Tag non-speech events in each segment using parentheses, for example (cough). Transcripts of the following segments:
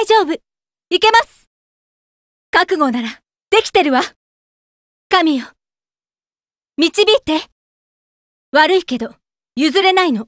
大丈夫。いけます覚悟なら、できてるわ。神よ。導いて。悪いけど、譲れないの。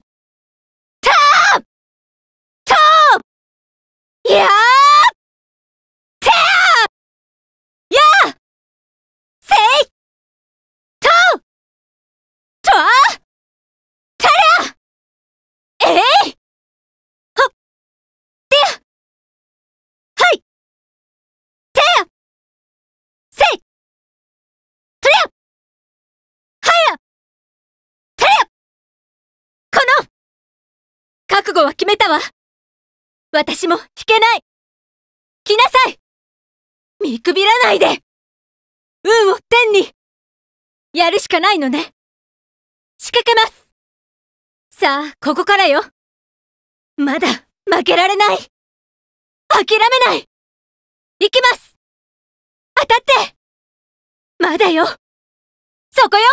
覚悟は決めたわ私も引けない来なさい見くびらないで運を天にやるしかないのね仕掛けますさあ、ここからよまだ負けられない諦めない行きます当たってまだよそこよ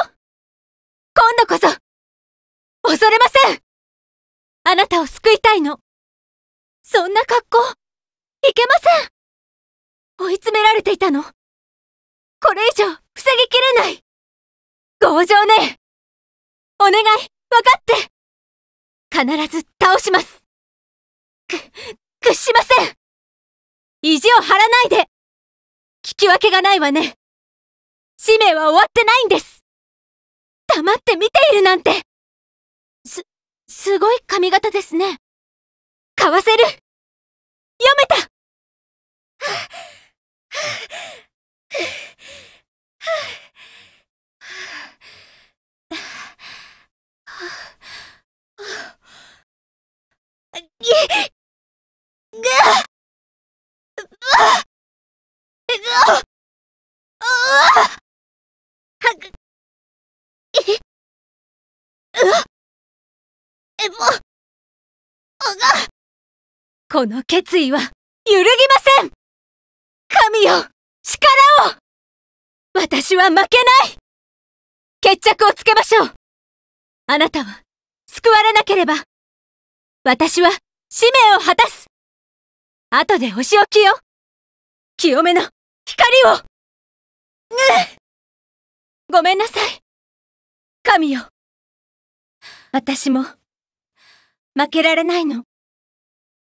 今度こそ恐れませんあなたを救いたいのそんな格好いけません追い詰められていたのこれ以上防ぎきれない強情ねお願い分かって必ず倒しますく、屈しません意地を張らないで聞き分けがないわね使命は終わってないんです黙って見ているなんてすごい髪型ですね。買わせる読めたも、がこの決意は揺るぎません神よ力を私は負けない決着をつけましょうあなたは救われなければ私は使命を果たす後でお仕置きよ清めの光をね、ごめんなさい神よ私も負けられないの。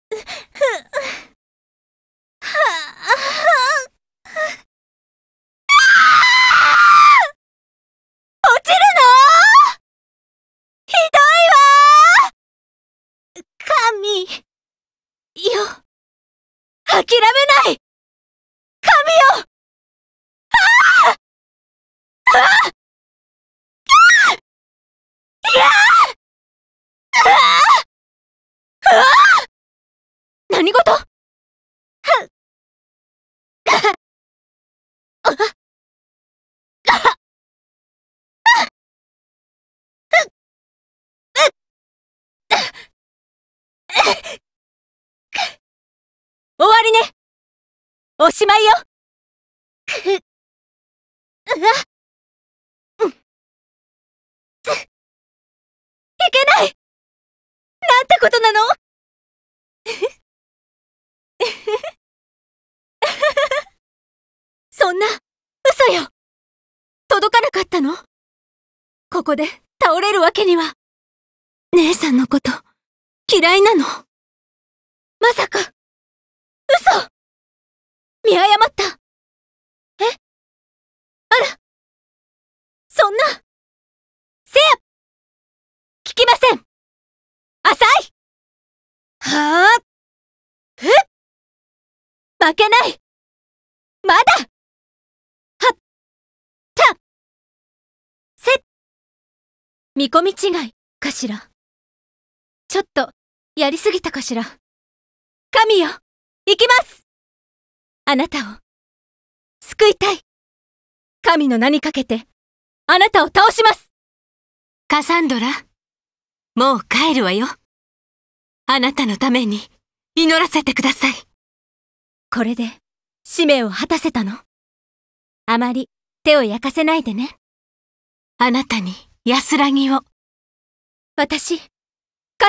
落ちるのひどいわ神よ諦めない神よおしまいよくうわいけないなんてことなの (laughs) そんな嘘よ届かなかったのここで倒れるわけには姉さんのこと嫌いなのまさか嘘見誤ったえあらそんなせや聞きません浅いはあえ負けないまだはったせ見込み違いかしらちょっとやりすぎたかしら神よ行きますあなたを救いたい神の名にかけてあなたを倒しますカサンドラもう帰るわよあなたのために祈らせてくださいこれで使命を果たせたのあまり手を焼かせないでねあなたに安らぎを私勝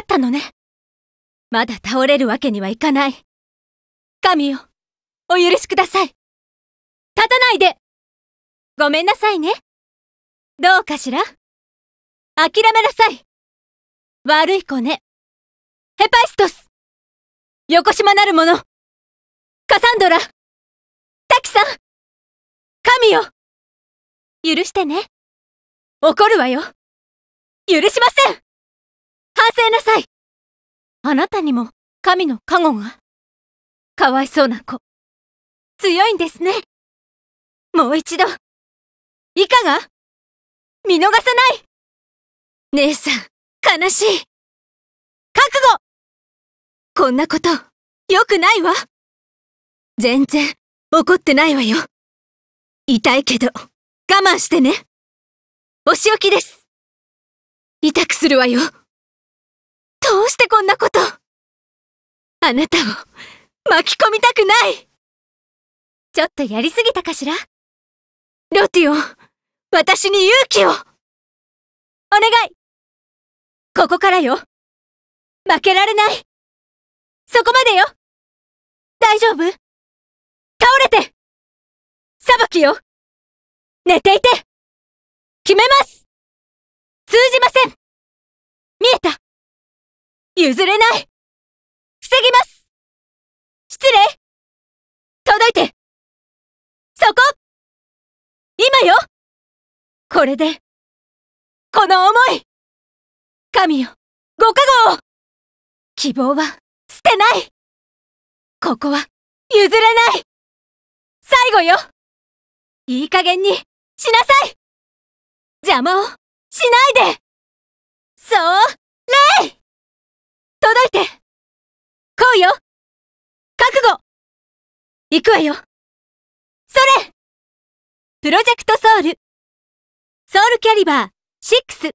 ったのねまだ倒れるわけにはいかない神よお許しください。立たないでごめんなさいね。どうかしら諦めなさい悪い子ね。ヘパイストス横島なる者カサンドラタキさん神よ許してね。怒るわよ許しません反省なさいあなたにも神の加護が。かわいそうな子。強いんですねもう一度いかが見逃さない姉さん悲しい覚悟こんなこと良くないわ全然怒ってないわよ痛いけど我慢してねお仕置きです痛くするわよどうしてこんなことあなたを巻き込みたくないちょっとやりすぎたかしらロティオン、私に勇気をお願いここからよ負けられないそこまでよ大丈夫倒れて裁きよ寝ていて決めます通じません見えた譲れない防ぎますそこ今よこれで、この思い神よ、ご加護を希望は捨てないここは譲れない最後よいい加減にしなさい邪魔をしないでそう、レイ届いてこうよ覚悟行くわよれプロジェクトソウルソウルキャリバー6